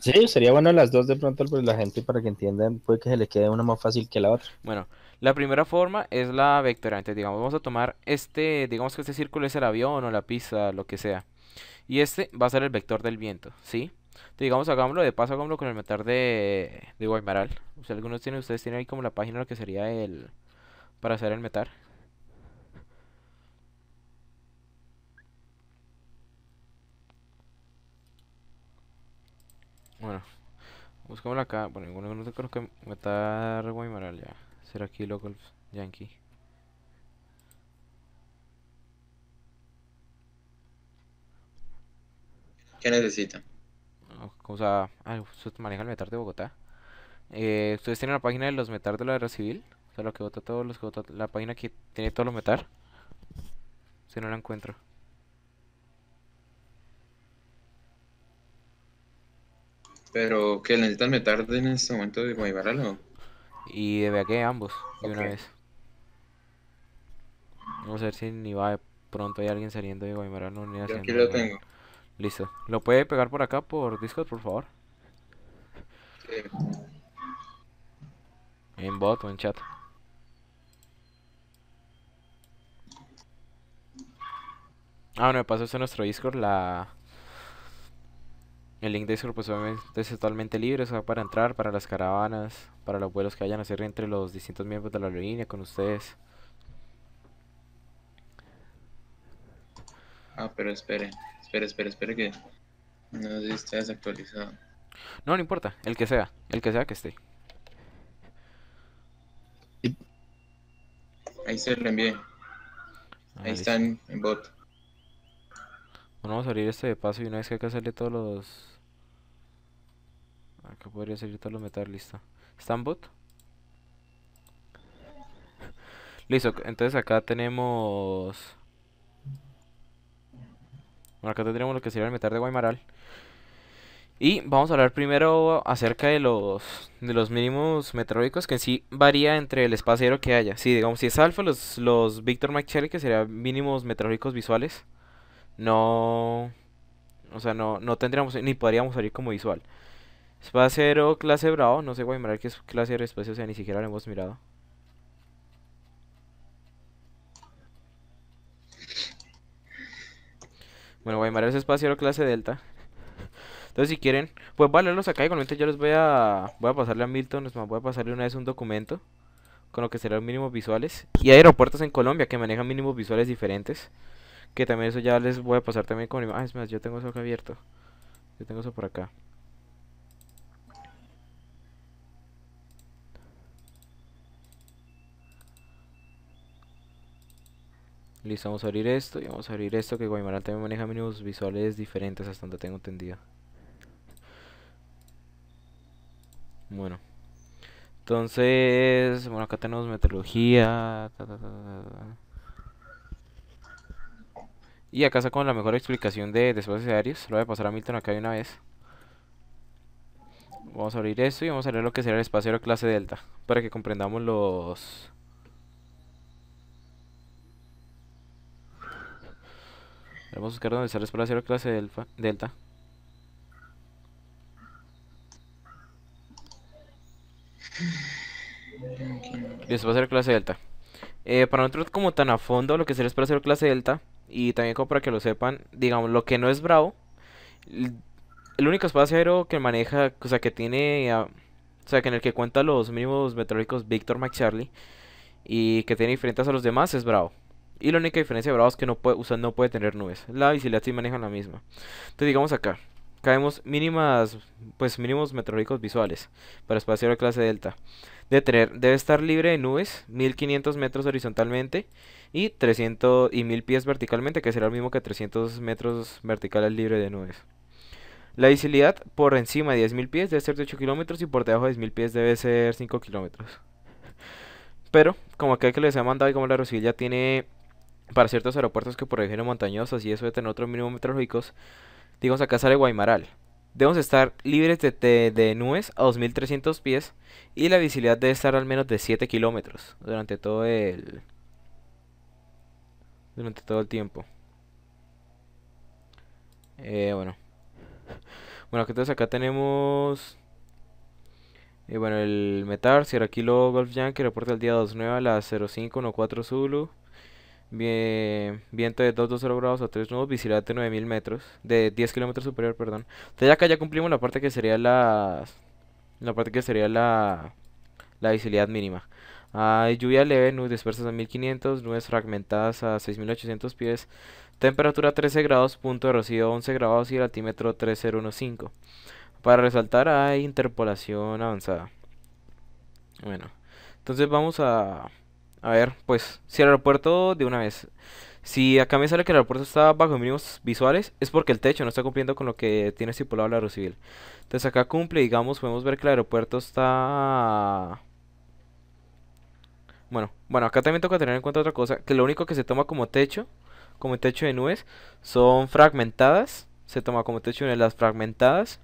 S1: Sí, sería bueno las dos de pronto pues, la gente para que entiendan, puede que se le quede una más fácil que la otra.
S2: Bueno, la primera forma es la vectora, Entonces, digamos, vamos a tomar este, digamos que este círculo es el avión o la pista, lo que sea. Y este va a ser el vector del viento, ¿sí? Entonces, digamos, hagámoslo de paso, hagámoslo con el metar de, de Guaymaral. O sea, algunos tienen, ustedes tienen ahí como la página lo que sería el, para hacer el metar Bueno, buscamos acá. Bueno, ninguno no creo que matar Guaymaral ya. Será aquí local Yankee.
S3: ¿Qué necesita?
S2: O sea, ah, usted maneja el metar de Bogotá. Eh, ¿Ustedes tienen la página de los metar de la guerra civil? O sea, lo que vota todos los la página que tiene todos los metar. Si no la encuentro.
S3: Pero que necesitan me en este momento de algo
S2: Y de que ambos, de una vez. Vamos a ver si ni va pronto hay alguien saliendo de Guaymarano Aquí lo tengo. Listo. ¿Lo puede pegar por acá por Discord, por favor? En bot o en chat. Ah, bueno, pasó esto en nuestro Discord la el link de Discord pues, es totalmente libre, o sea, para entrar, para las caravanas, para los vuelos que vayan a hacer entre los distintos miembros de la línea, con ustedes.
S4: Ah,
S3: pero espere, espere, espere, espere que no sé actualizado
S2: No, no importa, el que sea, el que sea que esté.
S3: Ahí se lo envié. Ah, Ahí están en bot.
S2: Bueno, vamos a abrir este de paso y una vez que que sale todos los Acá ah, podría salir todo lo metal, listo. bot? listo, entonces acá tenemos... Bueno, acá tendríamos lo que sería el metal de Guaymaral. Y vamos a hablar primero acerca de los, de los mínimos meteorológicos que en sí varía entre el espacio que haya. Sí, digamos, si es alfa, los, los Victor McShelly, que serían mínimos meteorológicos visuales, no... O sea, no, no tendríamos ni podríamos salir como visual. Espacio pues clase bravo. No sé, voy mirar qué es clase de espacio, o sea, ni siquiera lo hemos mirado. Bueno, mirar es espacio clase delta. Entonces, si quieren, pues vale, acá. Igualmente, yo les voy a voy a pasarle a Milton. Les voy a pasarle una vez un documento con lo que serán mínimos visuales. Y hay aeropuertos en Colombia que manejan mínimos visuales diferentes. Que también eso ya les voy a pasar también con... Ah, es más, yo tengo eso abierto. Yo tengo eso por acá. Listo, vamos a abrir esto y vamos a abrir esto que Guaymaral también maneja menús visuales diferentes hasta donde tengo entendido. Bueno. Entonces, bueno, acá tenemos meteorología. y acá con la mejor explicación de, de espacios aéreos. Lo voy a pasar a Milton acá de una vez. Vamos a abrir esto y vamos a ver lo que será el espacio la clase delta. Para que comprendamos los Vamos a buscar dónde sale para clase delta. Y va a ser clase delta. para nosotros como tan a fondo lo que se es para hacer clase delta y también como para que lo sepan, digamos, lo que no es bravo, el único espacio aéreo que maneja, o sea, que tiene, ah, o sea, que en el que cuenta los mínimos Victor, Víctor McCharlie y que tiene diferentes a los demás es bravo. Y la única diferencia de Bravo es que no puede, no puede tener nubes. La visibilidad sí maneja la misma. Entonces digamos acá. Caemos mínimas, pues mínimos meteorológicos visuales para espacio de clase delta. Debe, tener, debe estar libre de nubes, 1500 metros horizontalmente y 300 y 1000 pies verticalmente, que será lo mismo que 300 metros verticales libre de nubes. La visibilidad por encima de 10.000 pies debe ser de 8 kilómetros y por debajo de 10.000 pies debe ser 5 kilómetros. Pero, como aquel que les he mandado y como la Rosilla tiene para ciertos aeropuertos que por ejemplo montañosos y eso de tener otros mínimos meteorológicos, digamos acá sale Guaymaral. Debemos estar libres de, de, nubes a 2300 pies y la visibilidad debe estar al menos de 7 kilómetros durante todo el durante todo el tiempo. Eh, bueno. Bueno, entonces acá tenemos... Eh, bueno, el Metar, Sierra Kilo Golf Yankee, reporta el día 29 a las 0514 Zulu viento de 220 grados a 3 nudos, visibilidad de 9000 metros, de 10 kilómetros superior, perdón. Entonces acá ya cumplimos la parte que sería la, la parte que sería la, la visibilidad mínima. Hay lluvia leve, nubes dispersas a 1500, nubes fragmentadas a 6800 pies, temperatura 13 grados, punto de rocío 11 grados y el altímetro 3015. Para resaltar hay interpolación avanzada. Bueno, entonces vamos a a ver, pues, si el aeropuerto de una vez. Si acá me sale que el aeropuerto está bajo mínimos visuales, es porque el techo no está cumpliendo con lo que tiene estipulado la civil. Entonces acá cumple, digamos, podemos ver que el aeropuerto está... Bueno, bueno, acá también toca tener en cuenta otra cosa, que lo único que se toma como techo, como techo de nubes, son fragmentadas, se toma como techo de las fragmentadas,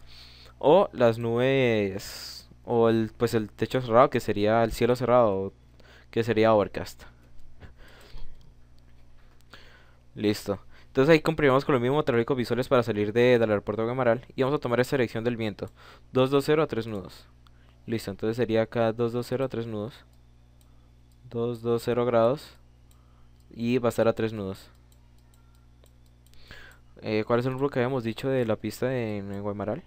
S2: o las nubes, o el, pues el techo cerrado, que sería el cielo cerrado, que sería Overcast. Listo. Entonces ahí comprimimos con los mismos tráficos visuales para salir de, del aeropuerto de Guaymaral y vamos a tomar esta dirección del viento. 220 a 3 nudos. Listo, entonces sería acá 220 a 3 nudos. 220 grados y va a estar a 3 nudos. Eh, ¿Cuál es el número que habíamos dicho de la pista de, en Guaymaral?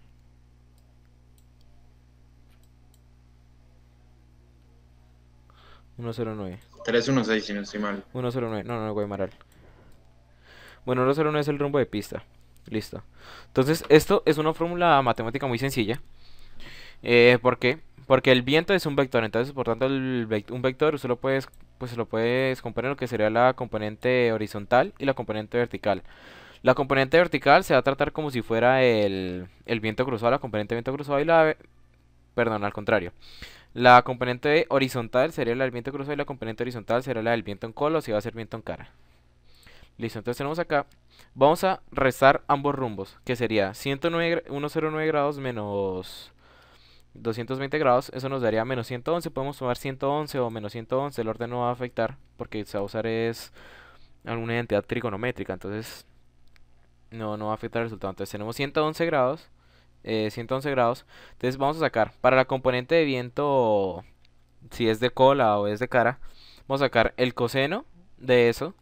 S2: 109. 316, si no estoy mal. 109, no, no, Guaymaral. Bueno, 109 es el rumbo de pista. Listo. Entonces, esto es una fórmula matemática muy sencilla. Eh, ¿Por qué? Porque el viento es un vector, entonces por tanto un vector solo puedes, pues lo puedes lo que sería la componente horizontal y la componente vertical. La componente vertical se va a tratar como si fuera el, el viento cruzado, la componente viento cruzado y la... Perdón, al contrario. La componente horizontal sería la del viento cruzado y la componente horizontal será la del viento en cola si va a ser viento en cara. Listo, entonces tenemos acá, vamos a restar ambos rumbos, que sería 109, grados menos 220 grados, eso nos daría menos 111, podemos sumar 111 o menos 111, el orden no va a afectar porque se va a usar es alguna identidad trigonométrica, entonces no, no va a afectar el resultado. Entonces tenemos 111 grados 111 eh, grados. Entonces vamos a sacar, para la componente de viento, si es de cola o es de cara, vamos a sacar el coseno de eso,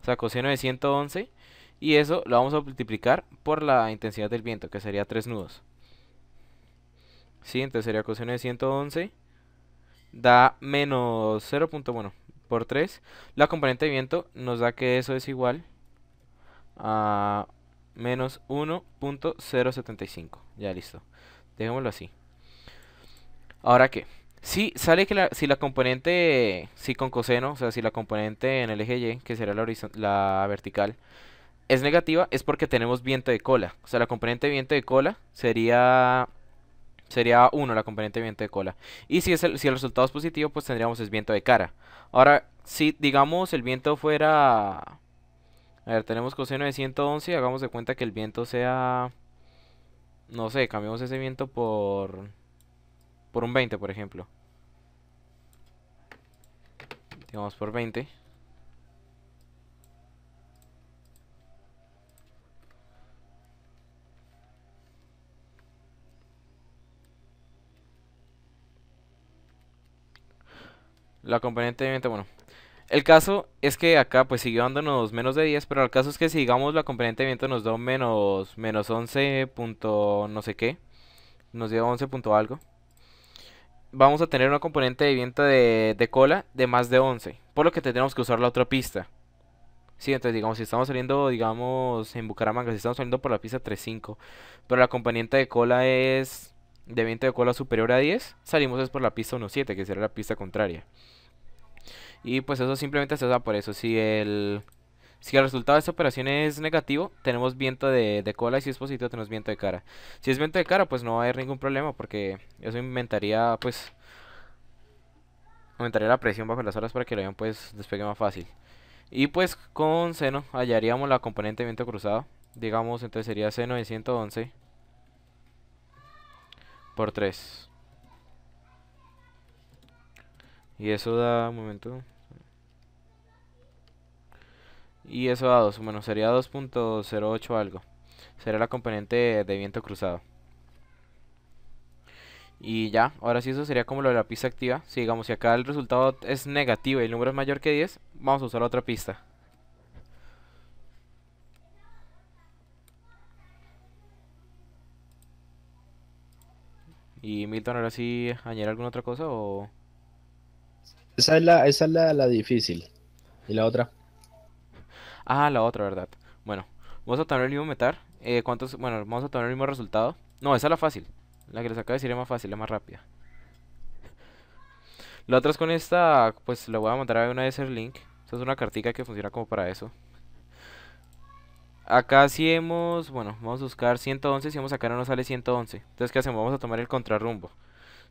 S2: o sea, coseno de 111, y eso lo vamos a multiplicar por la intensidad del viento, que sería 3 nudos. siguiente sería coseno de 111, da menos 0.1 por 3. La componente de viento nos da que eso es igual a menos 1.075. Ya listo. Dejémoslo así. Ahora que, si sale que si la componente, si con coseno, o sea, si la componente en el eje Y, que será la, vertical, es negativa, es porque tenemos viento de cola. O sea, la componente de viento de cola sería sería 1 la componente de viento de cola. Y si, es el, si el resultado es positivo, pues tendríamos es viento de cara. Ahora, si digamos el viento fuera a ver, tenemos coseno de 111. y Hagamos de cuenta que el viento sea... No sé, cambiamos ese viento por... Por un 20, por ejemplo. Digamos por 20. La componente de viento, bueno, el caso es que acá pues siguió dándonos menos de 10, pero el caso es que si digamos la componente de viento nos dio menos, menos 11 punto no sé qué, nos dio 11 punto algo, vamos a tener una componente de viento de, de cola de más de 11, por lo que tendremos que usar la otra pista. Si entonces digamos, si estamos saliendo, digamos, en Bucaramanga, si estamos saliendo por la pista 3.5, pero la componente de cola es de viento de cola superior a 10, salimos es por la pista 1.7, que será la pista contraria. Y pues eso simplemente se da por eso. Si el, si el resultado de esta operación es negativo, tenemos viento de, de, cola y si es positivo tenemos viento de cara. Si es viento de cara, pues no va a haber ningún problema porque eso inventaría pues... Aumentaría la presión bajo las olas para que el avión pues despegue más fácil. Y pues con seno hallaríamos la componente de viento cruzado. Digamos, entonces sería seno de 111 por 3. Y eso da un momento y eso a 2, bueno, sería 2.08 algo. Sería la componente de, viento cruzado. Y ya, ahora sí eso sería como lo de la pista activa. Si digamos, si acá el resultado es negativo y el número es mayor que 10, vamos a usar otra pista. ¿Y Milton ahora sí añade alguna otra cosa o...?
S1: Esa es la, esa es la difícil. ¿Y la otra?
S2: Ah, la otra, ¿verdad? Bueno, vamos a tomar el mismo metal. Eh, ¿Cuántos? Bueno, vamos a tomar el mismo resultado. No, esa es la fácil. La que les acabo de decir es más fácil, es más rápida. La otra es con esta, pues la voy a mandar a una de ser link. Esta es una cartica que funciona como para eso. Acá si hemos, bueno, vamos a buscar 111, si hemos acá no nos sale 111. Entonces, ¿qué hacemos? Vamos a tomar el contrarrumbo.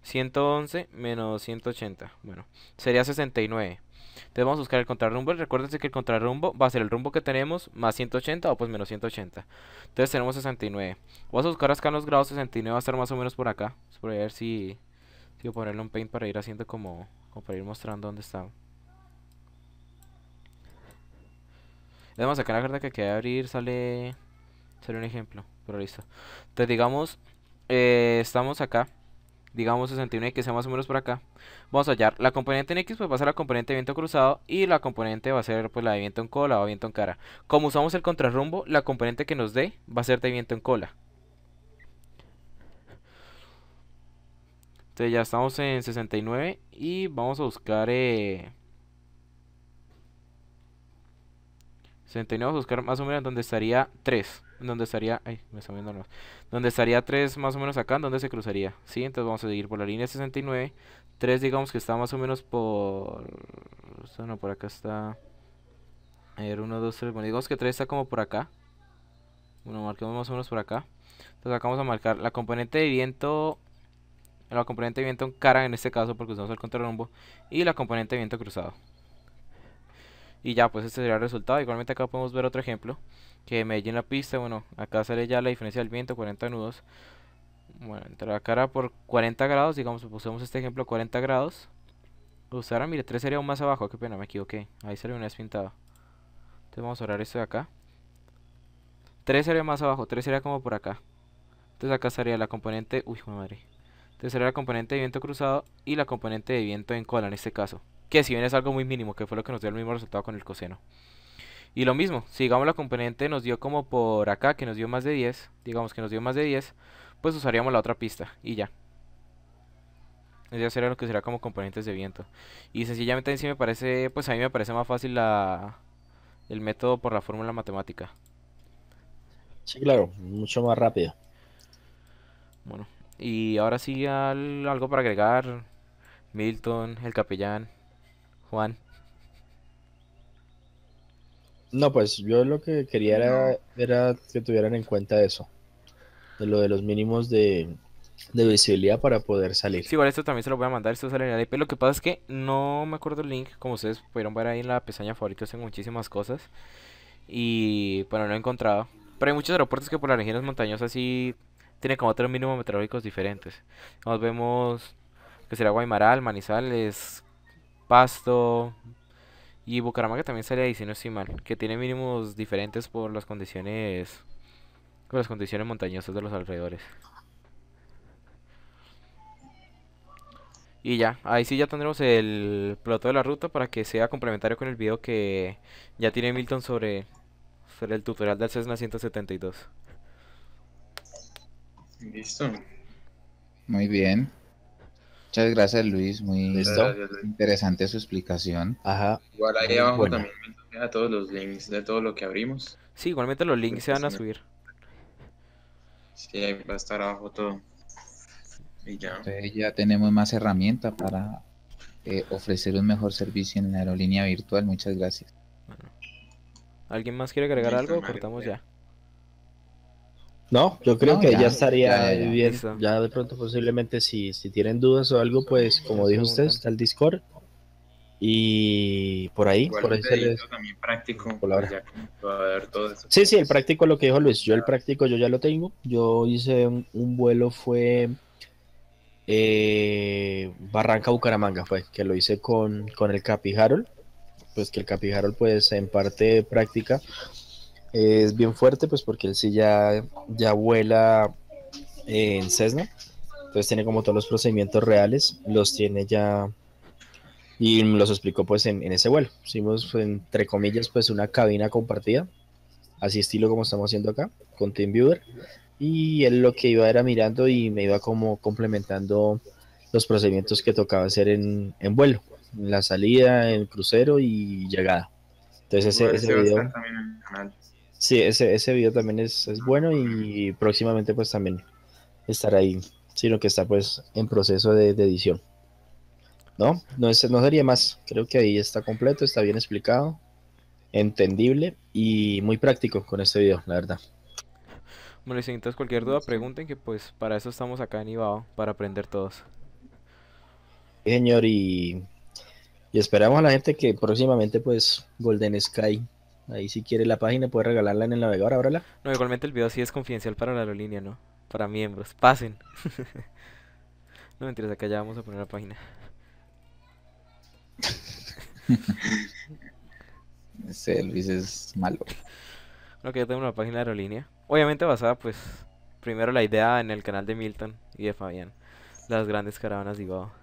S2: 111 menos 180, bueno, sería 69. Entonces vamos a buscar el contrarrumbo. Recuérdense que el contrarrumbo va a ser el rumbo que tenemos más 180 o pues menos 180. Entonces tenemos 69. Vamos a buscar acá en los grados 69, va a estar más o menos por acá. Voy a ver si, si voy a ponerle un paint para ir haciendo como, como para ir mostrando dónde está. Además acá la carta que queda abrir sale, sale un ejemplo, pero listo. Entonces digamos, eh, estamos acá digamos 61 que sea más o menos por acá, vamos a hallar la componente en x, pues va a ser la componente de viento cruzado y la componente va a ser pues la de viento en cola o viento en cara. Como usamos el contrarrumbo, la componente que nos dé va a ser de viento en cola. Entonces ya estamos en 69 y vamos a buscar... 69 eh, vamos a buscar más o menos donde estaría 3 donde estaría, ay, me está viendo donde estaría 3 más o menos acá, donde se cruzaría, ¿sí? Entonces vamos a seguir por la línea 69, 3 digamos que está más o menos por, no, por acá está, a ver, 1, 2, 3, bueno, digamos que 3 está como por acá, bueno, marquemos más o menos por acá, entonces acá vamos a marcar la componente de viento, la componente de viento en cara en este caso porque usamos el rumbo y la componente de viento cruzado. Y ya, pues este sería el resultado. Igualmente acá podemos ver otro ejemplo. Que en la pista, bueno, acá sale ya la diferencia del viento, 40 nudos. Bueno, entrar acá cara por 40 grados, digamos, supongamos pues, este ejemplo 40 grados. Pues ahora mire, 3 sería más abajo, qué pena, me equivoqué. Ahí salió una despintada. Entonces vamos a orar esto de acá. 3 sería más abajo, 3 sería como por acá. Entonces acá estaría la componente... Uy, madre. Entonces sería la componente de viento cruzado y la componente de viento en cola en este caso que si bien es algo muy mínimo, que fue lo que nos dio el mismo resultado con el coseno. Y lo mismo, si digamos la componente nos dio como por acá, que nos dio más de 10, digamos que nos dio más de 10, pues usaríamos la otra pista y ya. Eso será lo que será como componentes de viento. Y sencillamente sí me parece, pues a mí me parece más fácil la, el método por la fórmula matemática.
S1: Sí, claro, mucho más rápido.
S2: Bueno, y ahora sí algo para agregar. Milton, el capellán, Juan.
S1: No, pues yo lo que quería era, era que tuvieran en cuenta eso, de lo de los mínimos de, de visibilidad para poder salir.
S2: Sí, igual esto también se lo voy a mandar, esto sale en el IP. Lo que pasa es que no me acuerdo el link, como ustedes pudieron ver ahí en la pestaña favorita, hacen muchísimas cosas. Y bueno, no he encontrado. Pero hay muchos aeropuertos que por las regiones montañosas sí tienen como tres mínimos meteorológicos diferentes. Nos vemos que será Guaymaral, Manizales, Pasto y Bucaramanga también sale ahí, si no mal, que tiene mínimos diferentes por las condiciones por las condiciones montañosas de los alrededores. Y ya, ahí sí ya tendremos el plato de la ruta para que sea complementario con el video que ya tiene Milton sobre, sobre el tutorial del Cessna 172.
S4: Listo.
S3: Muy bien. Muchas gracias Luis, muy interesante su explicación. Ajá.
S4: Igual
S2: ahí abajo también
S3: a todos los links de todo lo que abrimos.
S2: Sí, igualmente los links se van a subir.
S3: Sí, ahí va a estar abajo todo. Y ya. Entonces ya tenemos más herramientas para eh, ofrecer un mejor servicio en la aerolínea virtual.
S1: Muchas gracias.
S2: ¿Alguien más quiere agregar algo? Cortamos ya.
S1: No, yo creo que ya, estaría bien. Ya de pronto posiblemente si, si tienen dudas o algo, pues como dijo usted, está el Discord. Y por ahí, por ahí se les... eso. Sí, sí, el práctico lo que dijo Luis, yo el práctico yo ya lo tengo. Yo hice un, vuelo fue eh, Barranca Bucaramanga fue, que lo hice con, con el Capi Pues que el Capi Harold pues en parte práctica es bien fuerte, pues porque él sí ya, ya vuela en Cessna. Entonces tiene como todos los procedimientos reales, los tiene ya y me los explicó pues en, ese vuelo. Hicimos pues, entre comillas pues una cabina compartida, así estilo como estamos haciendo acá con TeamViewer. Y él lo que iba era mirando y me iba como complementando los procedimientos que tocaba hacer en, vuelo, en la salida, en crucero y llegada. Entonces ese, video... Sí, ese, ese video también es, es bueno y, próximamente pues también estará ahí, sino que está pues en proceso de, edición. ¿No? No, es, no sería más, creo que ahí está completo, está bien explicado, entendible y muy práctico con este video, la verdad.
S2: Bueno, si entonces cualquier duda pregunten que pues para eso estamos acá en Ibao, para aprender todos.
S1: Sí, señor, y, y esperamos a la gente que próximamente pues Golden Sky Ahí si quiere la página puede regalarla en el navegador, ábrala.
S2: No, igualmente el video sí es confidencial para la aerolínea, ¿no? Para miembros. Pasen. no mentiras, acá ya vamos a poner la página.
S3: Ese Luis es malo.
S2: Bueno, que ya tengo la página de aerolínea. Obviamente basada, pues, primero la idea en el canal de Milton y de Fabián. Las grandes caravanas de Ibao.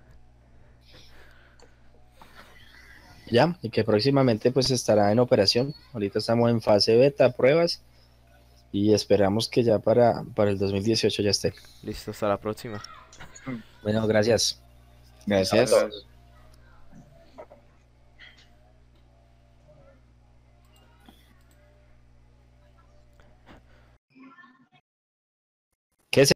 S1: ya, y que próximamente pues estará en operación. Ahorita estamos en fase beta, pruebas, y esperamos que ya para, para el 2018 ya esté.
S2: Listo, hasta la próxima. Mm.
S1: Bueno, gracias. Gracias.